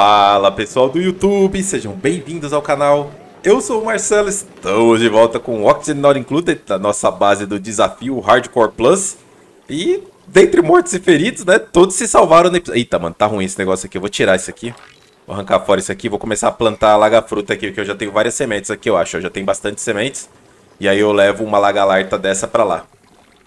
Fala pessoal do YouTube, sejam bem-vindos ao canal. Eu sou o Marcelo, estamos de volta com Oxygen Not Included, da nossa base do desafio Hardcore Plus. E dentre mortos e feridos, né, todos se salvaram no episódio. Eita, mano, tá ruim esse negócio aqui, eu vou tirar isso aqui. Vou arrancar fora isso aqui, vou começar a plantar laga-fruta aqui, porque eu já tenho várias sementes aqui, eu acho. Eu já tenho bastante sementes. E aí eu levo uma lagalarta dessa pra lá.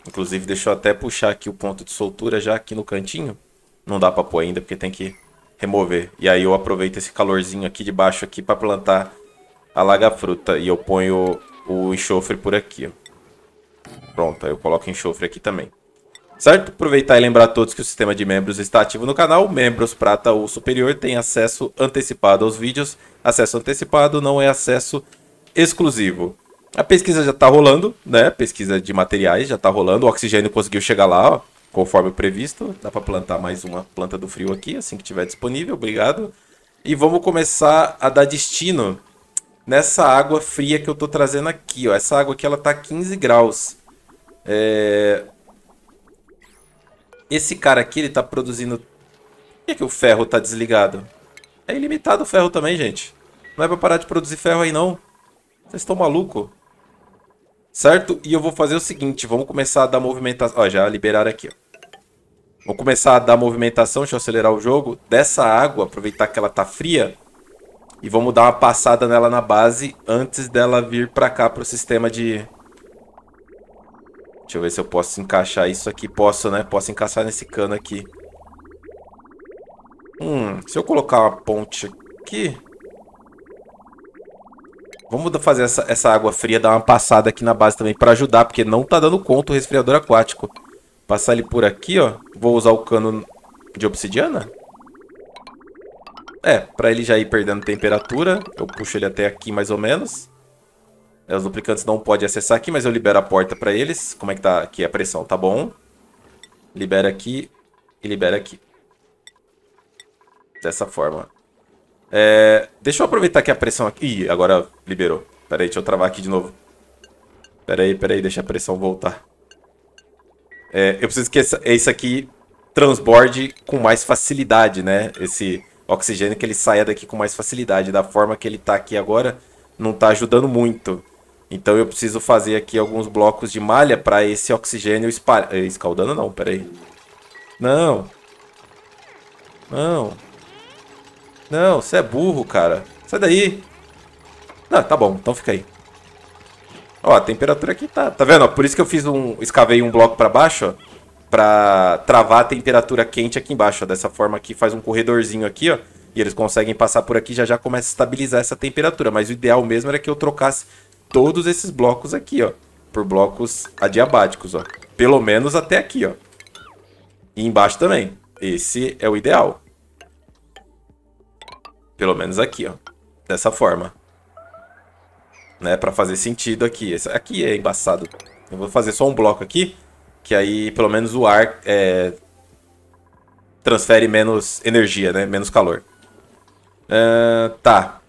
Inclusive, deixa eu até puxar aqui o ponto de soltura já aqui no cantinho. Não dá pra pôr ainda, porque tem que remover. E aí eu aproveito esse calorzinho aqui de baixo aqui para plantar a laga-fruta. E eu ponho o enxofre por aqui, ó. Pronto, aí eu coloco enxofre aqui também. Certo? Aproveitar e lembrar a todos que o sistema de membros está ativo no canal. Membros prata ou superior tem acesso antecipado aos vídeos. Acesso antecipado não é acesso exclusivo. A pesquisa já está rolando, né? Pesquisa de materiais já está rolando. O oxigênio conseguiu chegar lá, ó conforme o previsto. Dá para plantar mais uma planta do frio aqui, assim que tiver disponível. Obrigado. E vamos começar a dar destino nessa água fria que eu estou trazendo aqui. Ó. Essa água aqui ela tá 15 graus. É... Esse cara aqui ele tá produzindo... Por que, é que o ferro tá desligado? É ilimitado o ferro também, gente. Não é para parar de produzir ferro aí, não. Vocês estão malucos? Certo? E eu vou fazer o seguinte, vamos começar a dar movimentação... Ó, já liberaram aqui, ó. Vou começar a dar movimentação, deixa eu acelerar o jogo. Dessa água, aproveitar que ela tá fria. E vamos dar uma passada nela na base antes dela vir pra cá pro sistema de... Deixa eu ver se eu posso encaixar isso aqui. Posso, né? Posso encaixar nesse cano aqui. Hum, se eu colocar uma ponte aqui... Vamos fazer essa, essa água fria, dar uma passada aqui na base também pra ajudar, porque não tá dando conta o resfriador aquático. Passar ele por aqui, ó. Vou usar o cano de obsidiana? É, pra ele já ir perdendo temperatura. Eu puxo ele até aqui, mais ou menos. Os duplicantes não podem acessar aqui, mas eu libero a porta pra eles. Como é que tá aqui a pressão? Tá bom. Libera aqui e libera aqui. Dessa forma. É, deixa eu aproveitar que a pressão aqui... Ih, agora liberou. Pera aí, deixa eu travar aqui de novo. Pera aí, pera aí, deixa a pressão voltar é, eu preciso que esse isso aqui transborde com mais facilidade, né? Esse oxigênio que ele saia daqui com mais facilidade. Da forma que ele está aqui agora, não está ajudando muito. Então eu preciso fazer aqui alguns blocos de malha para esse oxigênio espalhar. É, escaldando não, peraí. Não. Não. Não, você é burro, cara. Sai daí. Ah, tá bom, então fica aí. Ó, a temperatura aqui tá. Tá vendo? Por isso que eu fiz um. Escavei um bloco para baixo, ó. Pra travar a temperatura quente aqui embaixo. Ó. Dessa forma aqui faz um corredorzinho aqui, ó. E eles conseguem passar por aqui já já começa a estabilizar essa temperatura. Mas o ideal mesmo era que eu trocasse todos esses blocos aqui, ó. Por blocos adiabáticos, ó. Pelo menos até aqui, ó. E embaixo também. Esse é o ideal. Pelo menos aqui, ó. Dessa forma né? Pra fazer sentido aqui. Esse aqui é embaçado. Eu vou fazer só um bloco aqui, que aí pelo menos o ar é, transfere menos energia, né? Menos calor. Uh, tá.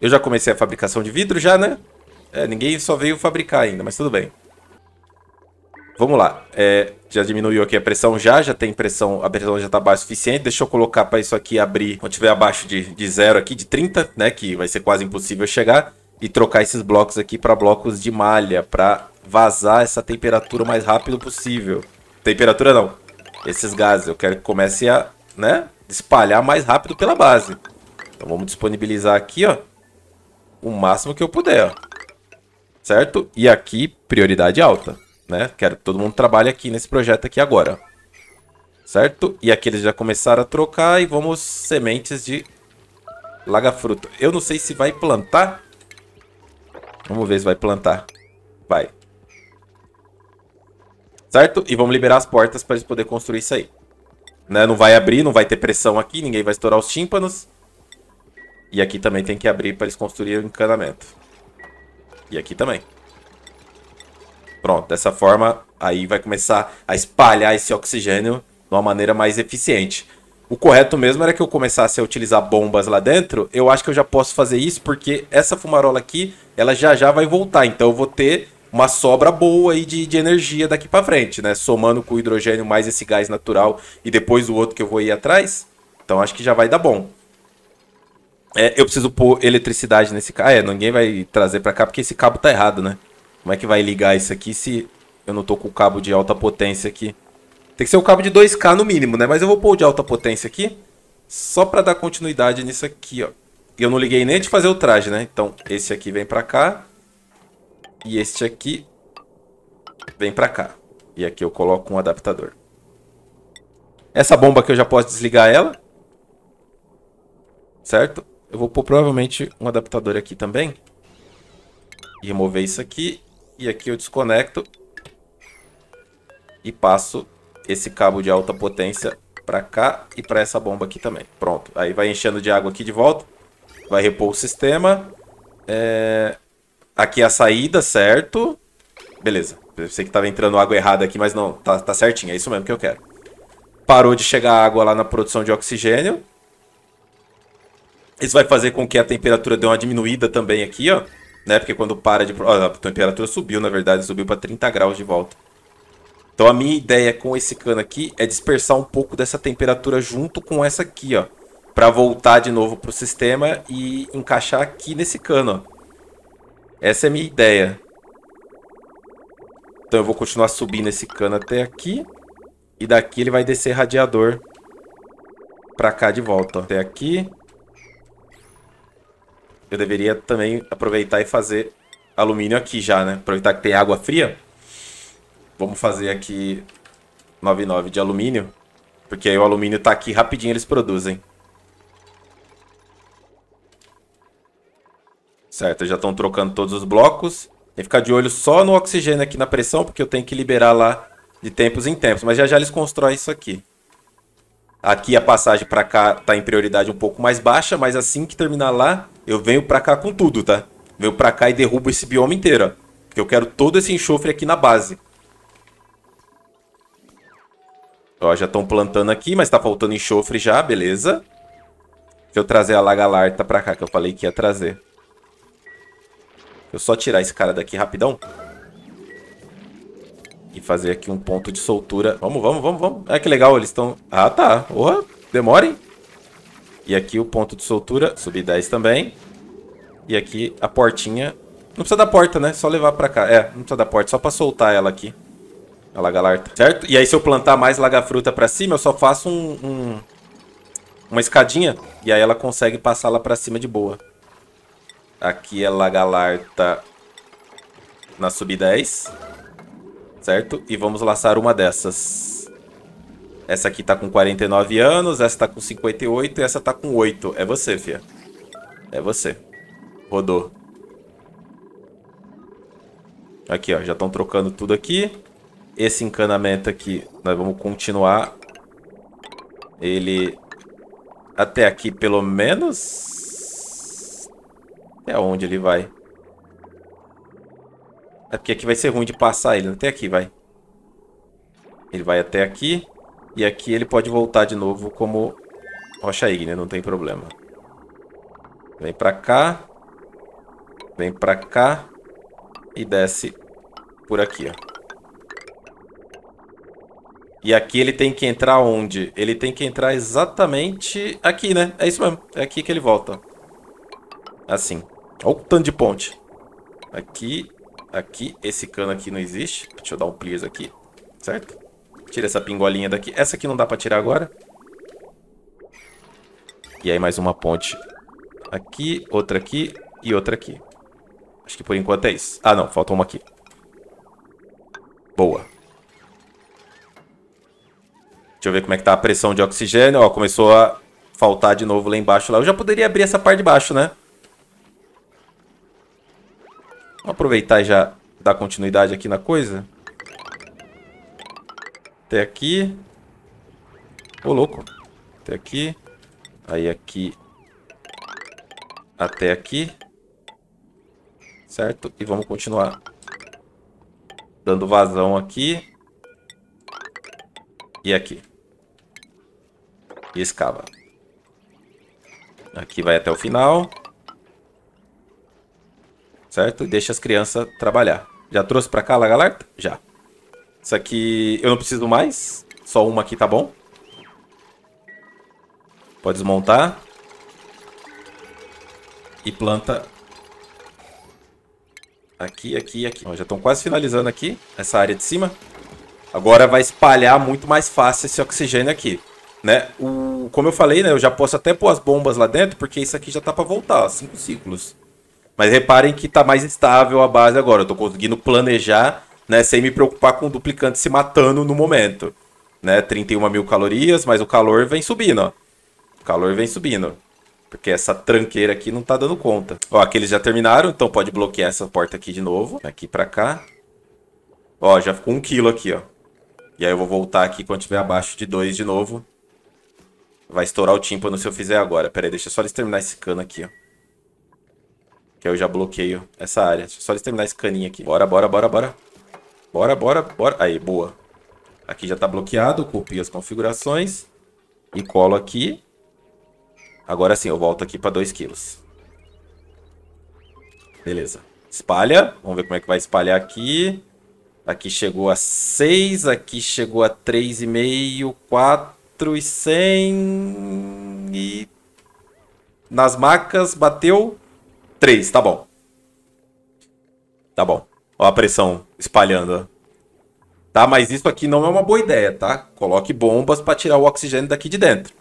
Eu já comecei a fabricação de vidro já, né? É, ninguém só veio fabricar ainda, mas tudo bem. Vamos lá. É, já diminuiu aqui a pressão já, já tem pressão, a pressão já está baixa o suficiente. Deixa eu colocar para isso aqui abrir, quando tiver abaixo de, de zero aqui, de 30, né, que vai ser quase impossível chegar e trocar esses blocos aqui para blocos de malha, para vazar essa temperatura o mais rápido possível. Temperatura não, esses gases, eu quero que comece a, né, espalhar mais rápido pela base. Então vamos disponibilizar aqui, ó, o máximo que eu puder, ó. Certo? E aqui, prioridade alta, né? Quero que todo mundo trabalhe aqui nesse projeto aqui agora. Certo? E aqui eles já começaram a trocar e vamos sementes de laga-fruta. Eu não sei se vai plantar Vamos ver se vai plantar. Vai. Certo? E vamos liberar as portas para eles poderem construir isso aí. Né? Não vai abrir, não vai ter pressão aqui, ninguém vai estourar os tímpanos. E aqui também tem que abrir para eles construírem o encanamento. E aqui também. Pronto, dessa forma aí vai começar a espalhar esse oxigênio de uma maneira mais eficiente. O correto mesmo era que eu começasse a utilizar bombas lá dentro. Eu acho que eu já posso fazer isso porque essa fumarola aqui, ela já já vai voltar. Então eu vou ter uma sobra boa aí de, de energia daqui para frente, né? Somando com o hidrogênio mais esse gás natural e depois o outro que eu vou ir atrás. Então acho que já vai dar bom. É, eu preciso pôr eletricidade nesse cabo. Ah, é, ninguém vai trazer para cá porque esse cabo tá errado, né? Como é que vai ligar isso aqui se eu não tô com o cabo de alta potência aqui? Tem que ser o cabo de 2K no mínimo, né? Mas eu vou pôr de alta potência aqui, só para dar continuidade nisso aqui, ó. E eu não liguei nem de fazer o traje, né? Então, esse aqui vem pra cá. E este aqui vem pra cá. E aqui eu coloco um adaptador. Essa bomba aqui eu já posso desligar ela. Certo? Eu vou pôr provavelmente um adaptador aqui também. E remover isso aqui. E aqui eu desconecto. E passo esse cabo de alta potência para cá e para essa bomba aqui também. Pronto. Aí vai enchendo de água aqui de volta. Vai repor o sistema. É... Aqui é a saída, certo? Beleza. Pensei que tava entrando água errada aqui, mas não. Tá, tá certinho. É isso mesmo que eu quero. Parou de chegar água lá na produção de oxigênio. Isso vai fazer com que a temperatura dê uma diminuída também aqui, ó. Né? Porque quando para de... Ó, a temperatura subiu, na verdade. Subiu para 30 graus de volta. Então a minha ideia com esse cano aqui é dispersar um pouco dessa temperatura junto com essa aqui, ó. Pra voltar de novo pro sistema e encaixar aqui nesse cano, ó. Essa é a minha ideia. Então eu vou continuar subindo esse cano até aqui. E daqui ele vai descer radiador pra cá de volta, ó. Até aqui. Eu deveria também aproveitar e fazer alumínio aqui já, né? Aproveitar que tem água fria. Vamos fazer aqui 99 de alumínio. Porque aí o alumínio tá aqui rapidinho eles produzem. Certo, já estão trocando todos os blocos. Tem que ficar de olho só no oxigênio aqui na pressão, porque eu tenho que liberar lá de tempos em tempos. Mas já já eles constroem isso aqui. Aqui a passagem para cá tá em prioridade um pouco mais baixa, mas assim que terminar lá, eu venho para cá com tudo, tá? Venho para cá e derrubo esse bioma inteiro, ó. Porque eu quero todo esse enxofre aqui na base. Ó, já estão plantando aqui, mas tá faltando enxofre já, beleza. Deixa eu trazer a lagalarta pra cá, que eu falei que ia trazer. Deixa eu só tirar esse cara daqui rapidão. E fazer aqui um ponto de soltura. Vamos, vamos, vamos, vamos. Ah, que legal, eles estão... Ah, tá. Porra, demorem. E aqui o ponto de soltura. Subir 10 também. E aqui a portinha. Não precisa da porta, né? Só levar pra cá. É, não precisa da porta. Só pra soltar ela aqui a lagalarta, certo? E aí se eu plantar mais lagafruta pra cima, eu só faço um, um, uma escadinha e aí ela consegue passar lá pra cima de boa. Aqui é lagalarta na sub 10, certo? E vamos laçar uma dessas. Essa aqui tá com 49 anos, essa tá com 58 e essa tá com 8. É você, fia. É você. Rodou. Aqui, ó. Já estão trocando tudo aqui esse encanamento aqui, nós vamos continuar ele até aqui pelo menos. Até onde ele vai? É porque aqui vai ser ruim de passar ele, até aqui vai. Ele vai até aqui. E aqui ele pode voltar de novo como rocha Igne, não tem problema. Vem pra cá. Vem pra cá. E desce por aqui, ó. E aqui ele tem que entrar onde? Ele tem que entrar exatamente aqui, né? É isso mesmo. É aqui que ele volta. Assim. Olha o tanto de ponte. Aqui, aqui. Esse cano aqui não existe. Deixa eu dar um pliers aqui. Certo? Tira essa pingolinha daqui. Essa aqui não dá pra tirar agora. E aí mais uma ponte aqui, outra aqui e outra aqui. Acho que por enquanto é isso. Ah, não. Falta uma aqui. Boa. Deixa eu ver como é que tá a pressão de oxigênio. Ó, começou a faltar de novo lá embaixo. Lá. Eu já poderia abrir essa parte de baixo, né? Vou aproveitar e já dar continuidade aqui na coisa. Até aqui. Ô, louco. Até aqui. Aí aqui. Até aqui. Certo? E vamos continuar dando vazão aqui. E aqui. E escava. Aqui vai até o final. Certo? E deixa as crianças trabalhar. Já trouxe pra cá a lagarta? Já. Isso aqui eu não preciso mais. Só uma aqui tá bom. Pode desmontar. E planta aqui, aqui aqui. Ó, já estão quase finalizando aqui, essa área de cima. Agora vai espalhar muito mais fácil esse oxigênio aqui. Né? O, como eu falei, né, eu já posso até pôr as bombas lá dentro, porque isso aqui já tá para voltar, cinco ciclos. Mas reparem que tá mais estável a base agora. Eu tô conseguindo planejar, né, sem me preocupar com o duplicante se matando no momento. Né? 31 mil calorias, mas o calor vem subindo, ó. O calor vem subindo. Porque essa tranqueira aqui não tá dando conta. Ó, aqueles já terminaram, então pode bloquear essa porta aqui de novo. Aqui pra cá. Ó, já ficou um quilo aqui, ó. E aí eu vou voltar aqui quando tiver abaixo de dois de novo. Vai estourar o tímpano se eu fizer agora. Pera aí, deixa só eles terminar esse cano aqui, ó. Que eu já bloqueio essa área. Deixa só eles terminar esse caninho aqui. Bora, bora, bora, bora. Bora, bora, bora. Aí, boa. Aqui já tá bloqueado. Copio as configurações. E colo aqui. Agora sim, eu volto aqui pra 2 quilos. Beleza. Espalha. Vamos ver como é que vai espalhar aqui. Aqui chegou a 6. Aqui chegou a 3,5, 4 e cem e... Nas macas bateu 3, tá bom. Tá bom. Ó a pressão espalhando. Tá, mas isso aqui não é uma boa ideia, tá? Coloque bombas para tirar o oxigênio daqui de dentro.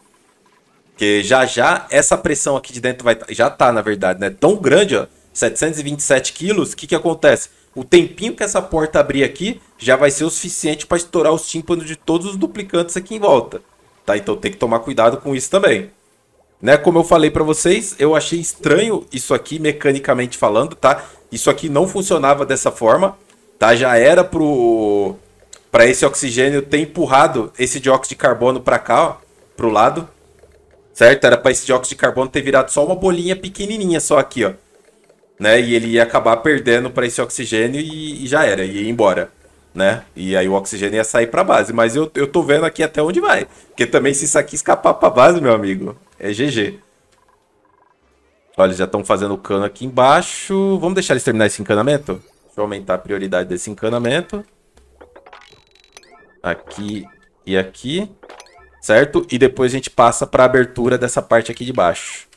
Porque já já essa pressão aqui de dentro vai tá, já tá, na verdade, né? Tão grande, ó, 727 quilos, o que que acontece? O tempinho que essa porta abrir aqui já vai ser o suficiente para estourar os tímpanos de todos os duplicantes aqui em volta. Tá? Então tem que tomar cuidado com isso também. Né? Como eu falei para vocês, eu achei estranho isso aqui mecanicamente falando, tá? Isso aqui não funcionava dessa forma, tá? Já era pro para esse oxigênio ter empurrado esse dióxido de carbono para cá, ó, pro lado. Certo? Era para esse dióxido de carbono ter virado só uma bolinha pequenininha só aqui, ó. Né? E ele ia acabar perdendo para esse oxigênio e, e já era, ia embora né? E aí o oxigênio ia sair pra base. Mas eu, eu tô vendo aqui até onde vai. Porque também se isso aqui escapar pra base, meu amigo, é GG. Olha, já estão fazendo o cano aqui embaixo. Vamos deixar eles terminar esse encanamento? Deixa eu aumentar a prioridade desse encanamento. Aqui e aqui. Certo? E depois a gente passa pra abertura dessa parte aqui de baixo.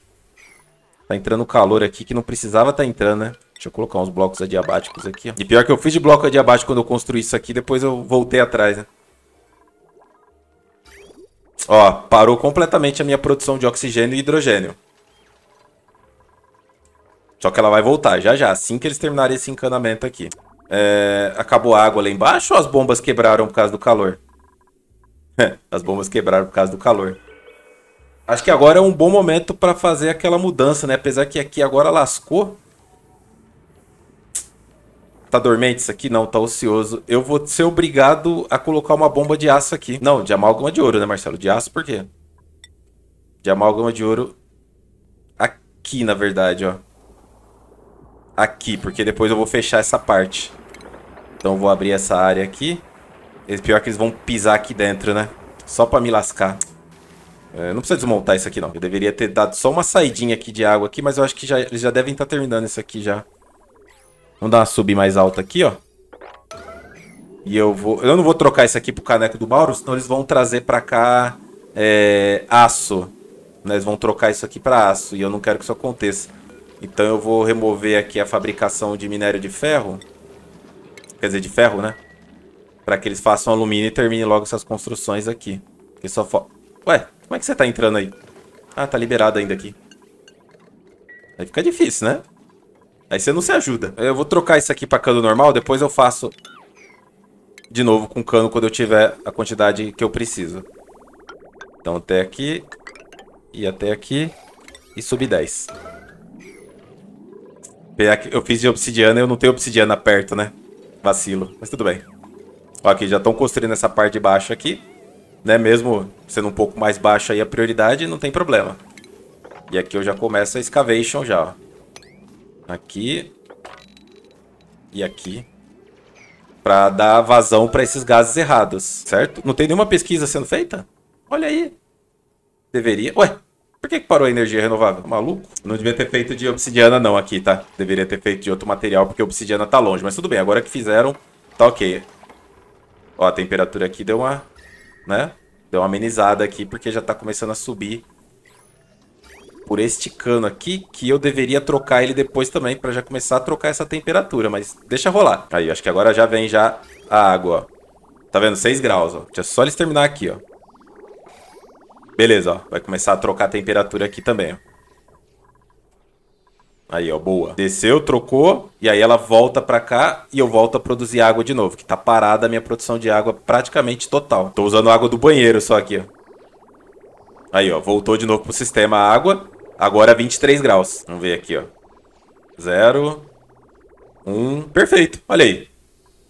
Tá entrando calor aqui que não precisava estar tá entrando, né? Deixa eu colocar uns blocos adiabáticos aqui, ó. E pior que eu fiz de bloco adiabático quando eu construí isso aqui, depois eu voltei atrás, né? Ó, parou completamente a minha produção de oxigênio e hidrogênio. Só que ela vai voltar já já, assim que eles terminarem esse encanamento aqui. É, acabou a água lá embaixo ou as bombas quebraram por causa do calor? as bombas quebraram por causa do calor. Acho que agora é um bom momento para fazer aquela mudança, né? Apesar que aqui agora lascou tá dormente isso aqui? Não, tá ocioso. Eu vou ser obrigado a colocar uma bomba de aço aqui. Não, de amálgama de ouro, né, Marcelo? De aço por quê? De amálgama de ouro aqui, na verdade, ó. Aqui, porque depois eu vou fechar essa parte. Então eu vou abrir essa área aqui. Pior que eles vão pisar aqui dentro, né? Só pra me lascar. É, não precisa desmontar isso aqui, não. Eu deveria ter dado só uma saidinha aqui de água aqui, mas eu acho que já, eles já devem estar tá terminando isso aqui já. Vamos dar uma sub mais alta aqui, ó. E eu vou... Eu não vou trocar isso aqui pro caneco do Bauro, senão eles vão trazer pra cá é, aço. Né, eles vão trocar isso aqui pra aço, e eu não quero que isso aconteça. Então eu vou remover aqui a fabricação de minério de ferro. Quer dizer, de ferro, né? Pra que eles façam alumínio e terminem logo essas construções aqui. Que só Ué, como é que você tá entrando aí? Ah, tá liberado ainda aqui. Aí fica difícil, né? Aí você não se ajuda. Eu vou trocar isso aqui pra cano normal, depois eu faço de novo com cano quando eu tiver a quantidade que eu preciso. Então até aqui, e até aqui, e subir 10. Eu fiz de obsidiana, eu não tenho obsidiana perto, né? Vacilo, mas tudo bem. Ó, aqui, já estão construindo essa parte de baixo aqui. Né, mesmo sendo um pouco mais baixa aí a prioridade, não tem problema. E aqui eu já começo a excavation já, ó. Aqui. E aqui. para dar vazão para esses gases errados, certo? Não tem nenhuma pesquisa sendo feita? Olha aí. Deveria. Ué, por que, que parou a energia renovável? Maluco? Não devia ter feito de obsidiana não aqui, tá? Deveria ter feito de outro material, porque obsidiana tá longe. Mas tudo bem, agora que fizeram, tá ok. Ó, a temperatura aqui deu uma... Né? Deu uma amenizada aqui, porque já tá começando a subir por este cano aqui, que eu deveria trocar ele depois também, para já começar a trocar essa temperatura, mas deixa rolar. Aí, acho que agora já vem já a água, ó. Tá vendo? 6 graus, ó. Deixa só eles terminar aqui, ó. Beleza, ó. Vai começar a trocar a temperatura aqui também, ó. Aí, ó, boa. Desceu, trocou, e aí ela volta pra cá e eu volto a produzir água de novo, que tá parada a minha produção de água praticamente total. Tô usando água do banheiro só aqui, ó. Aí, ó, voltou de novo pro sistema a água. Agora 23 graus. Vamos ver aqui, ó. Zero, Um. Perfeito. Olha aí.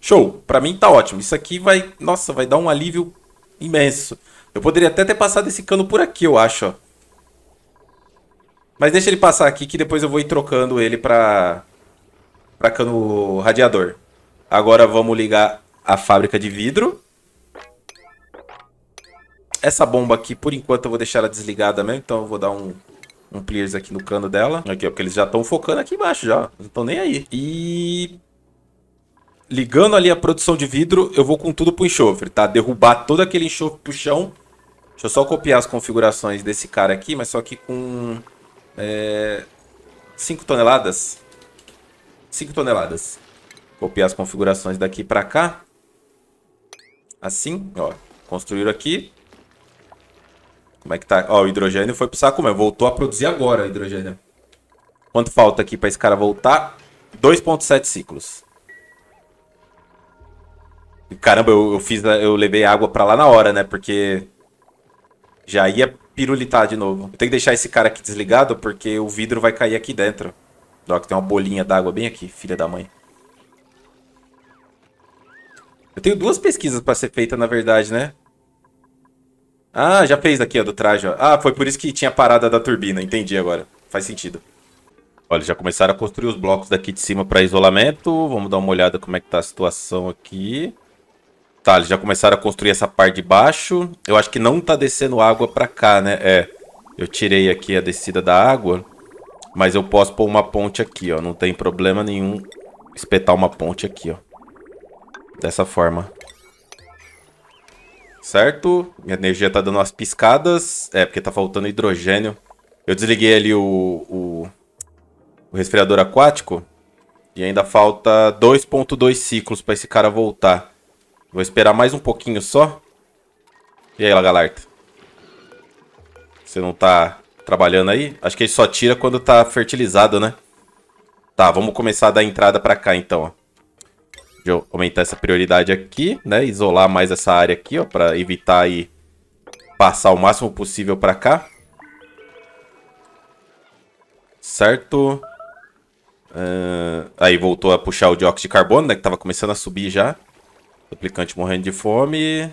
Show. Pra mim tá ótimo. Isso aqui vai... Nossa, vai dar um alívio imenso. Eu poderia até ter passado esse cano por aqui, eu acho, ó. Mas deixa ele passar aqui que depois eu vou ir trocando ele pra... Pra cano radiador. Agora vamos ligar a fábrica de vidro. Essa bomba aqui, por enquanto, eu vou deixar ela desligada mesmo. Então eu vou dar um um players aqui no cano dela. Aqui, ó, porque eles já estão focando aqui embaixo já. Não estão nem aí. E... Ligando ali a produção de vidro, eu vou com tudo pro enxofre, tá? Derrubar todo aquele enxofre pro chão. Deixa eu só copiar as configurações desse cara aqui, mas só que com... É, 5 toneladas. 5 toneladas. Copiar as configurações daqui pra cá. Assim, ó. Construíram aqui. Como é que tá? Ó, o hidrogênio foi pro saco mesmo. Voltou a produzir agora o hidrogênio. Quanto falta aqui pra esse cara voltar? 2.7 ciclos. Caramba, eu, eu, fiz, eu levei água pra lá na hora, né? Porque já ia pirulitar de novo. Eu tenho que deixar esse cara aqui desligado, porque o vidro vai cair aqui dentro. Ó, que tem uma bolinha d'água bem aqui, filha da mãe. Eu tenho duas pesquisas pra ser feita, na verdade, né? Ah, já fez daqui ó, do traje, ó. Ah, foi por isso que tinha parada da turbina. Entendi agora. Faz sentido. Olha, já começaram a construir os blocos daqui de cima para isolamento. Vamos dar uma olhada como é que tá a situação aqui. Tá, eles já começaram a construir essa parte de baixo. Eu acho que não tá descendo água para cá, né? É, eu tirei aqui a descida da água. Mas eu posso pôr uma ponte aqui, ó. Não tem problema nenhum espetar uma ponte aqui, ó. Dessa forma certo? Minha energia tá dando umas piscadas. É, porque tá faltando hidrogênio. Eu desliguei ali o, o, o resfriador aquático. E ainda falta 2.2 ciclos pra esse cara voltar. Vou esperar mais um pouquinho só. E aí, Lagalarta? Você não tá trabalhando aí? Acho que ele só tira quando tá fertilizado, né? Tá, vamos começar a dar entrada pra cá, então, ó. Deixa eu aumentar essa prioridade aqui, né? Isolar mais essa área aqui, ó, para evitar aí passar o máximo possível para cá. Certo. Uh, aí voltou a puxar o dióxido de carbono, né? Que tava começando a subir já. O morrendo de fome.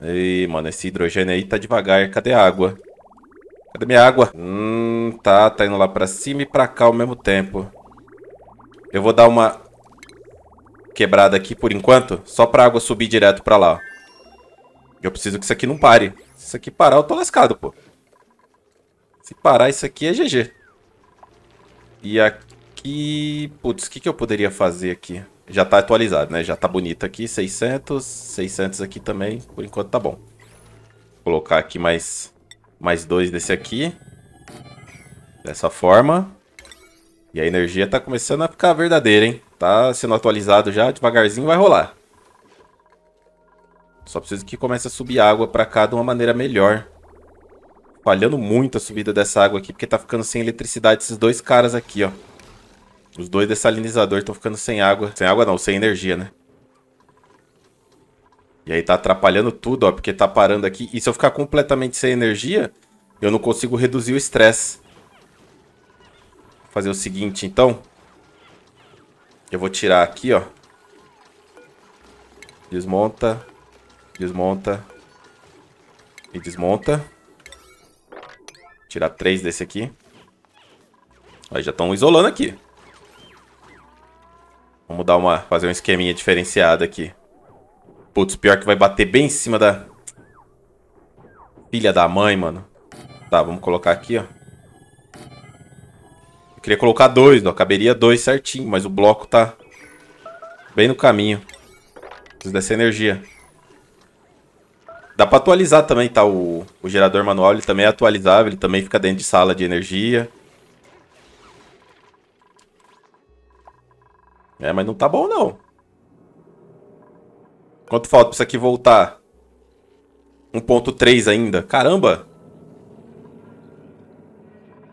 Ei, mano, esse hidrogênio aí tá devagar. Cadê a água? Cadê minha água? Hum, tá, tá indo lá pra cima e pra cá ao mesmo tempo. Eu vou dar uma quebrada aqui por enquanto, só pra água subir direto pra lá, Eu preciso que isso aqui não pare. Se isso aqui parar, eu tô lascado, pô. Se parar, isso aqui é GG. E aqui... Putz, o que, que eu poderia fazer aqui? Já tá atualizado, né? Já tá bonito aqui, 600. 600 aqui também, por enquanto tá bom. Vou colocar aqui mais, mais dois desse aqui. Dessa forma. E a energia tá começando a ficar verdadeira, hein? Tá sendo atualizado já, devagarzinho vai rolar. Só preciso que comece a subir água para cá de uma maneira melhor. Falhando muito a subida dessa água aqui, porque tá ficando sem eletricidade esses dois caras aqui, ó. Os dois dessalinizadores estão ficando sem água. Sem água não, sem energia, né? E aí tá atrapalhando tudo, ó, porque tá parando aqui. E se eu ficar completamente sem energia, eu não consigo reduzir o estresse. Fazer o seguinte, então. Eu vou tirar aqui, ó. Desmonta. Desmonta. E desmonta. Tirar três desse aqui. Aí já estão isolando aqui. Vamos dar uma, fazer um esqueminha diferenciado aqui. Putz, pior que vai bater bem em cima da... Filha da mãe, mano. Tá, vamos colocar aqui, ó. Queria colocar dois, não Caberia dois certinho, mas o bloco tá bem no caminho. Preciso dessa energia. Dá pra atualizar também, tá? O, o gerador manual, ele também é atualizável. Ele também fica dentro de sala de energia. É, mas não tá bom, não. Quanto falta pra isso aqui voltar? 1.3 ainda. Caramba!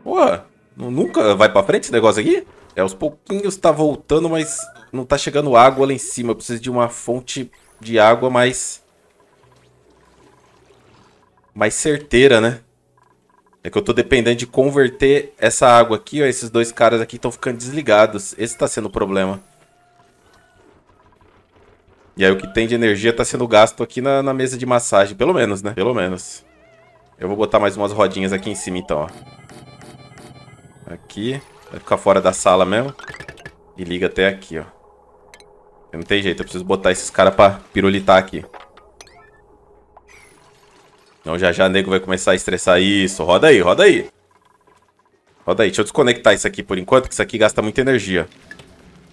Porra! Nunca vai pra frente esse negócio aqui? É, aos pouquinhos tá voltando, mas não tá chegando água lá em cima. Eu preciso de uma fonte de água mais... Mais certeira, né? É que eu tô dependendo de converter essa água aqui, ó. Esses dois caras aqui estão ficando desligados. Esse tá sendo o problema. E aí o que tem de energia tá sendo gasto aqui na, na mesa de massagem. Pelo menos, né? Pelo menos. Eu vou botar mais umas rodinhas aqui em cima, então, ó. Aqui. Vai ficar fora da sala mesmo. E liga até aqui, ó. Não tem jeito, eu preciso botar esses caras pra pirulitar aqui. Não, já já nego vai começar a estressar isso. Roda aí, roda aí. Roda aí, deixa eu desconectar isso aqui por enquanto, que isso aqui gasta muita energia.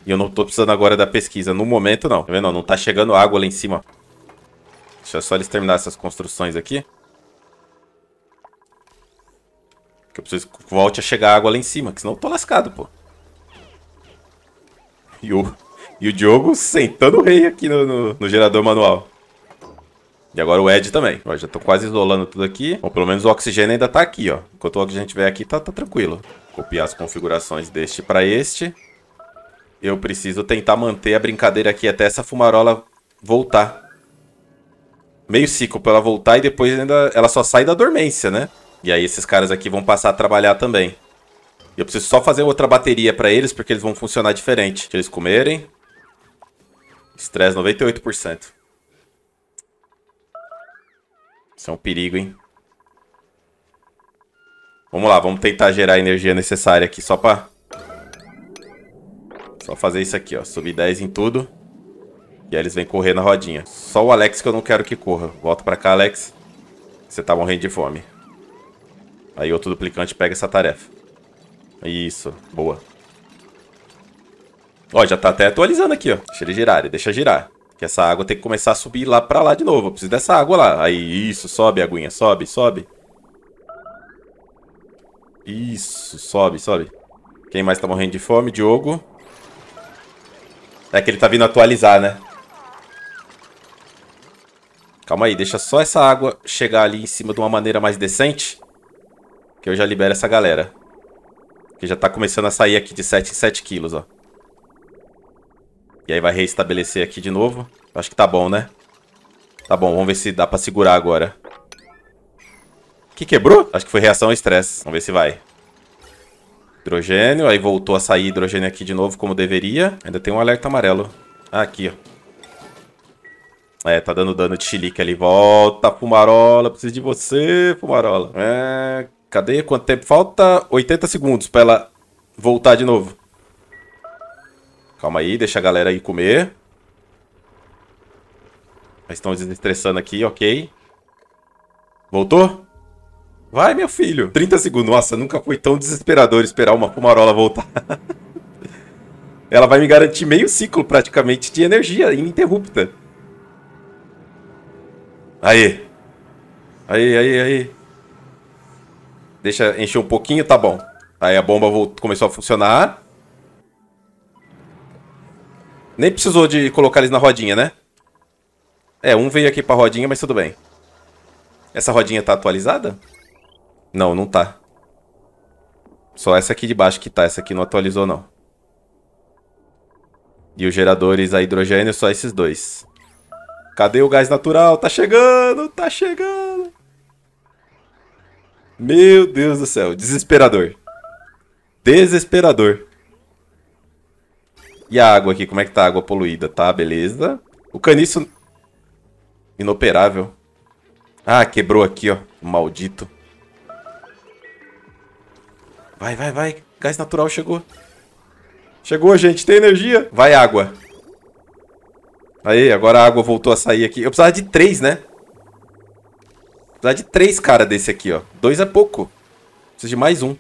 E eu não tô precisando agora da pesquisa. No momento, não. Tá vendo? Não tá chegando água lá em cima. Deixa só eles terminar essas construções aqui. Que eu preciso que volte a chegar água lá em cima, que senão eu tô lascado, pô. E o, e o Diogo sentando o rei aqui no, no, no gerador manual. E agora o Ed também. Ó, já tô quase isolando tudo aqui. Ou pelo menos o oxigênio ainda tá aqui, ó. Enquanto o oxigênio estiver aqui, tá, tá tranquilo. Copiar as configurações deste para este. Eu preciso tentar manter a brincadeira aqui até essa fumarola voltar. Meio ciclo pra ela voltar e depois ainda ela só sai da dormência, né? E aí esses caras aqui vão passar a trabalhar também. E eu preciso só fazer outra bateria pra eles, porque eles vão funcionar diferente. Deixa eles comerem. Estresse 98%. Isso é um perigo, hein? Vamos lá, vamos tentar gerar a energia necessária aqui só pra... Só fazer isso aqui, ó. Subir 10 em tudo. E aí eles vêm correr na rodinha. Só o Alex que eu não quero que corra. Volta pra cá, Alex. Você tá morrendo de fome. Aí outro duplicante pega essa tarefa. Isso, boa. Ó, já tá até atualizando aqui, ó. Deixa ele girar, deixa girar. Que essa água tem que começar a subir lá pra lá de novo. Eu preciso dessa água lá. Aí, isso, sobe, aguinha, sobe, sobe. Isso, sobe, sobe. Quem mais tá morrendo de fome? Diogo. É que ele tá vindo atualizar, né? Calma aí, deixa só essa água chegar ali em cima de uma maneira mais decente. Que eu já libero essa galera. Que já tá começando a sair aqui de 7 em 7 quilos, ó. E aí vai reestabelecer aqui de novo. Acho que tá bom, né? Tá bom, vamos ver se dá pra segurar agora. Que quebrou? Acho que foi reação ao estresse. Vamos ver se vai. Hidrogênio. Aí voltou a sair hidrogênio aqui de novo, como deveria. Ainda tem um alerta amarelo. Ah, aqui, ó. É, tá dando dano de chilique ali. Volta, Fumarola. Preciso de você, Fumarola. É, Cadê? Quanto tempo falta? 80 segundos pra ela voltar de novo. Calma aí, deixa a galera aí comer. Estão desestressando aqui, ok. Voltou? Vai, meu filho. 30 segundos. Nossa, nunca foi tão desesperador esperar uma fumarola voltar. Ela vai me garantir meio ciclo, praticamente, de energia ininterrupta. Aí. Aí, aí, aí. Deixa encher um pouquinho, tá bom. Aí a bomba começou a funcionar. Nem precisou de colocar eles na rodinha, né? É, um veio aqui pra rodinha, mas tudo bem. Essa rodinha tá atualizada? Não, não tá. Só essa aqui de baixo que tá, essa aqui não atualizou não. E os geradores a hidrogênio, só esses dois. Cadê o gás natural? Tá chegando, tá chegando! Meu Deus do céu, desesperador. Desesperador. E a água aqui, como é que tá a água poluída? Tá, beleza. O caniço... Inoperável. Ah, quebrou aqui, ó. Maldito. Vai, vai, vai. Gás natural chegou. Chegou, gente. Tem energia. Vai, água. Aí, agora a água voltou a sair aqui. Eu precisava de três, né? Precisar de três caras desse aqui, ó. Dois é pouco. Preciso de mais um.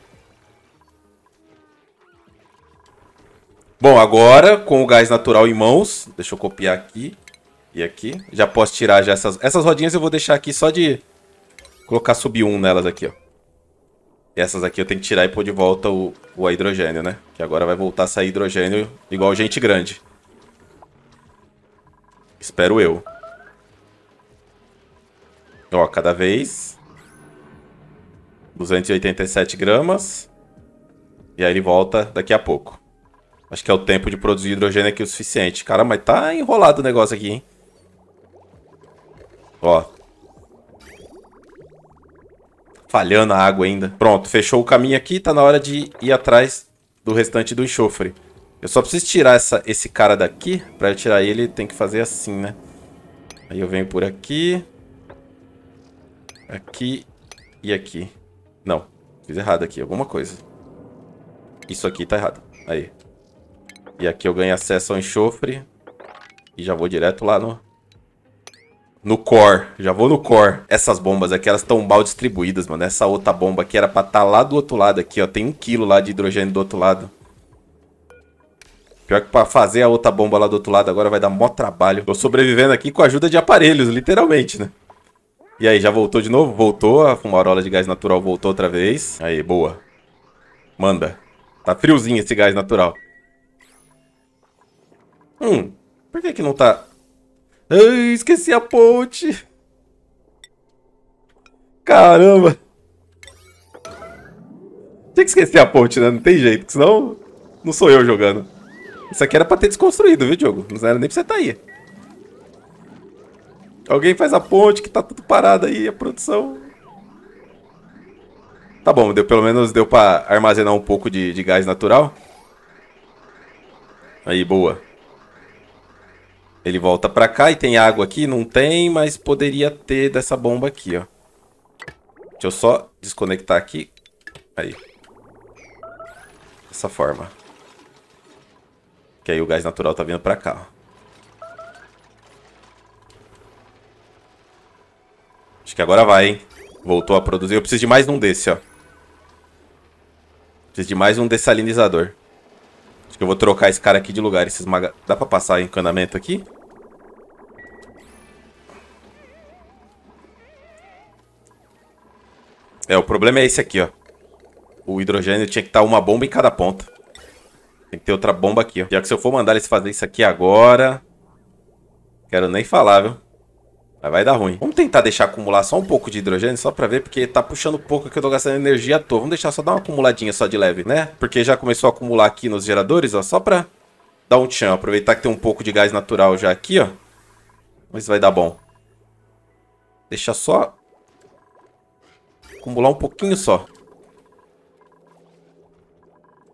Bom, agora com o gás natural em mãos, deixa eu copiar aqui e aqui. Já posso tirar já essas... Essas rodinhas eu vou deixar aqui só de colocar sub 1 nelas aqui, ó. E essas aqui eu tenho que tirar e pôr de volta o, o hidrogênio, né? Que agora vai voltar a sair hidrogênio igual gente grande. Espero eu. Ó, cada vez. 287 gramas. E aí ele volta daqui a pouco. Acho que é o tempo de produzir hidrogênio aqui o suficiente. Cara, mas tá enrolado o negócio aqui, hein? Ó. Falhando a água ainda. Pronto, fechou o caminho aqui. Tá na hora de ir atrás do restante do enxofre. Eu só preciso tirar essa, esse cara daqui. Pra eu tirar ele, tem que fazer assim, né? Aí eu venho por aqui. Aqui e aqui. Não, fiz errado aqui, alguma coisa. Isso aqui tá errado. Aí. E aqui eu ganho acesso ao enxofre. E já vou direto lá no... No core. Já vou no core. Essas bombas aqui, elas estão mal distribuídas, mano. Essa outra bomba aqui era pra estar tá lá do outro lado aqui, ó. Tem um quilo lá de hidrogênio do outro lado. Pior que pra fazer a outra bomba lá do outro lado agora vai dar mó trabalho. Tô sobrevivendo aqui com a ajuda de aparelhos, literalmente, né? E aí, já voltou de novo? Voltou, a fumarola de gás natural voltou outra vez. Aí, boa. Manda. Tá friozinho esse gás natural. Hum, por que que não tá... Ai, esqueci a ponte. Caramba. Tem que esquecer a ponte, né? Não tem jeito, senão não sou eu jogando. Isso aqui era pra ter desconstruído, viu, Diogo? Não era nem pra você estar tá aí. Alguém faz a ponte que tá tudo parado aí, a produção. Tá bom, deu, pelo menos deu pra armazenar um pouco de, de gás natural. Aí, boa. Ele volta pra cá e tem água aqui? Não tem, mas poderia ter dessa bomba aqui, ó. Deixa eu só desconectar aqui. Aí. Dessa forma. Que aí o gás natural tá vindo pra cá, ó. que agora vai, hein? Voltou a produzir. Eu preciso de mais um desse, ó. Preciso de mais um dessalinizador. Acho que eu vou trocar esse cara aqui de lugar. Dá pra passar encanamento aqui? É, o problema é esse aqui, ó. O hidrogênio tinha que estar tá uma bomba em cada ponta. Tem que ter outra bomba aqui, ó. Já que se eu for mandar eles fazer isso aqui agora... Quero nem falar, viu? Mas vai dar ruim. Vamos tentar deixar acumular só um pouco de hidrogênio, só pra ver, porque tá puxando pouco que eu tô gastando energia à toa. Vamos deixar só dar uma acumuladinha só de leve, né? Porque já começou a acumular aqui nos geradores, ó, só pra dar um tchan. Aproveitar que tem um pouco de gás natural já aqui, ó. Mas vai dar bom. Deixa só... Acumular um pouquinho só.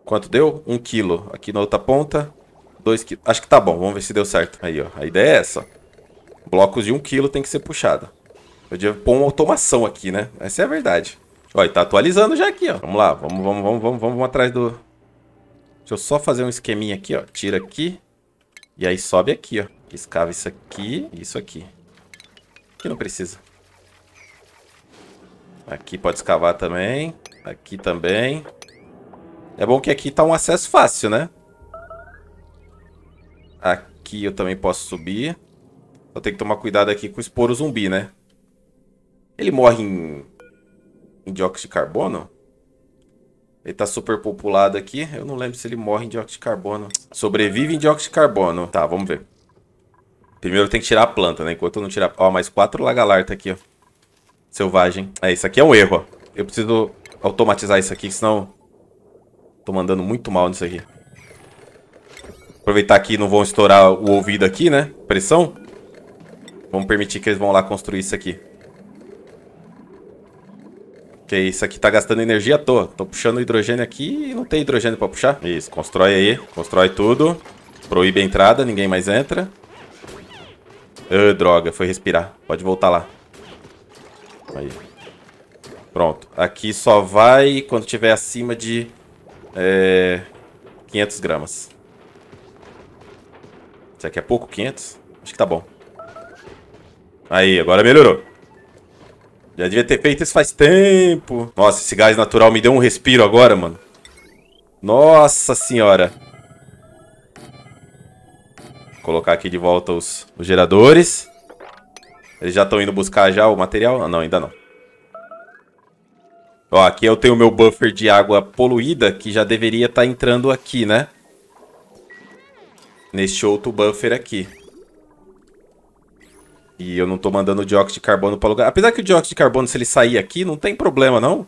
Quanto deu? Um quilo. Aqui na outra ponta. Dois quilos. Acho que tá bom. Vamos ver se deu certo. Aí, ó. A ideia é essa, ó. Blocos de 1 um kg tem que ser puxado. Podia pôr uma automação aqui, né? Essa é a verdade. Olha, tá atualizando já aqui, ó. Vamos lá, vamos, vamos, vamos, vamos, vamos atrás do... Deixa eu só fazer um esqueminha aqui, ó. Tira aqui. E aí sobe aqui, ó. Escava isso aqui e isso aqui. Aqui não precisa. Aqui pode escavar também. Aqui também. É bom que aqui tá um acesso fácil, né? Aqui eu também posso subir. Eu tenho que tomar cuidado aqui com o esporo zumbi, né? Ele morre em, em dióxido de carbono? Ele tá super populado aqui. Eu não lembro se ele morre em dióxido de carbono. Sobrevive em dióxido de carbono. Tá, vamos ver. Primeiro tem que tirar a planta, né? Enquanto eu não tirar... Ó, mais quatro lagalarta aqui, ó. Selvagem. É, isso aqui é um erro, ó. Eu preciso automatizar isso aqui, senão... Tô mandando muito mal nisso aqui. Aproveitar que não vão estourar o ouvido aqui, né? Pressão. Vamos permitir que eles vão lá construir isso aqui. Porque isso aqui tá gastando energia à toa. Tô puxando hidrogênio aqui e não tem hidrogênio pra puxar. Isso, constrói aí. Constrói tudo. Proíbe a entrada, ninguém mais entra. droga, foi respirar. Pode voltar lá. Aí. Pronto. Aqui só vai quando tiver acima de é, 500 gramas. Isso aqui é pouco? 500? Acho que tá bom. Aí, agora melhorou. Já devia ter feito isso faz tempo. Nossa, esse gás natural me deu um respiro agora, mano. Nossa senhora. Vou colocar aqui de volta os, os geradores. Eles já estão indo buscar já o material? Ah, não, ainda não. Ó, aqui eu tenho o meu buffer de água poluída, que já deveria estar tá entrando aqui, né? Neste outro buffer aqui. E eu não tô mandando dióxido de carbono para lugar. Apesar que o dióxido de carbono, se ele sair aqui, não tem problema, não.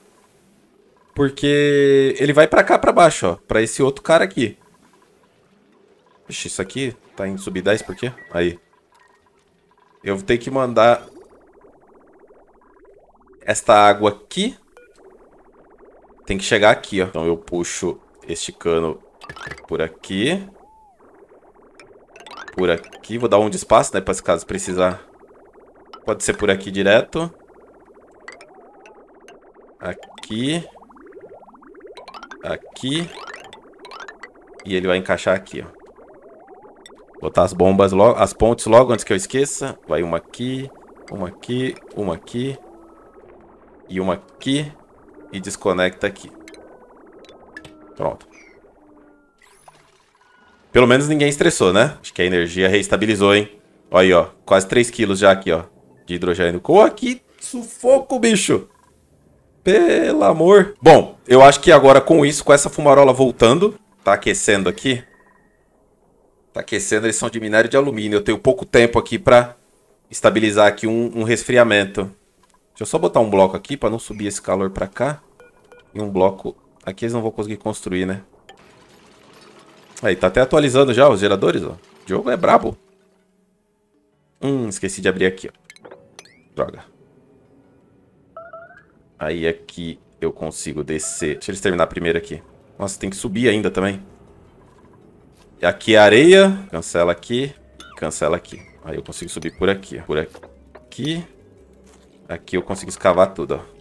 Porque ele vai para cá, para baixo, ó. Pra esse outro cara aqui. Ixi, isso aqui tá em sub 10 por quê? Aí. Eu vou ter que mandar... Esta água aqui. Tem que chegar aqui, ó. Então eu puxo este cano por aqui. Por aqui. Vou dar um de espaço, né? Pra caso precisar Pode ser por aqui direto. Aqui. Aqui. E ele vai encaixar aqui, ó. Botar as bombas logo, as pontes logo antes que eu esqueça. Vai uma aqui, uma aqui, uma aqui. E uma aqui. E desconecta aqui. Pronto. Pelo menos ninguém estressou, né? Acho que a energia reestabilizou, hein? Olha aí, ó. Quase 3 quilos já aqui, ó de hidrogênio. Coa aqui, sufoco, bicho! Pelo amor. Bom, eu acho que agora com isso, com essa fumarola voltando, tá aquecendo aqui. Tá aquecendo, eles são de minério de alumínio. Eu tenho pouco tempo aqui pra estabilizar aqui um, um resfriamento. Deixa eu só botar um bloco aqui pra não subir esse calor pra cá. E um bloco... Aqui eles não vão conseguir construir, né? Aí, tá até atualizando já os geradores, ó. O jogo é brabo. Hum, esqueci de abrir aqui, ó. Droga. Aí aqui é eu consigo descer. Deixa eles terminar primeiro aqui. Nossa, tem que subir ainda também. E aqui é areia. Cancela aqui. Cancela aqui. Aí eu consigo subir por aqui. Por aqui. Aqui eu consigo escavar tudo, ó.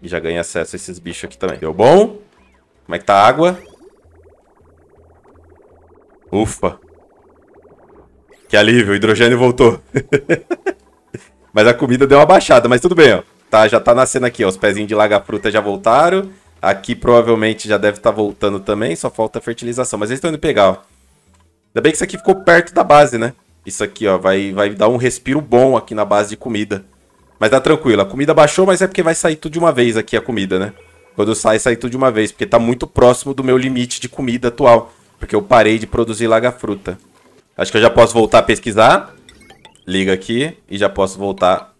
E já ganhei acesso a esses bichos aqui também. Deu bom? Como é que tá a água? Ufa. Que alívio, o hidrogênio voltou. mas a comida deu uma baixada, mas tudo bem, ó. Tá, já tá nascendo aqui, ó. Os pezinhos de laga-fruta já voltaram. Aqui provavelmente já deve estar tá voltando também, só falta fertilização. Mas eles estão indo pegar, ó. Ainda bem que isso aqui ficou perto da base, né? Isso aqui, ó, vai, vai dar um respiro bom aqui na base de comida. Mas tá tranquilo, a comida baixou, mas é porque vai sair tudo de uma vez aqui a comida, né? Quando sai, sai tudo de uma vez, porque tá muito próximo do meu limite de comida atual. Porque eu parei de produzir laga-fruta. Acho que eu já posso voltar a pesquisar. Liga aqui e já posso voltar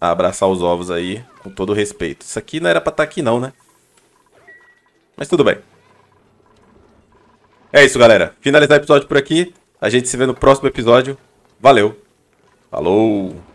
a abraçar os ovos aí com todo o respeito. Isso aqui não era pra estar tá aqui não, né? Mas tudo bem. É isso, galera. Finalizar o episódio por aqui. A gente se vê no próximo episódio. Valeu. Falou.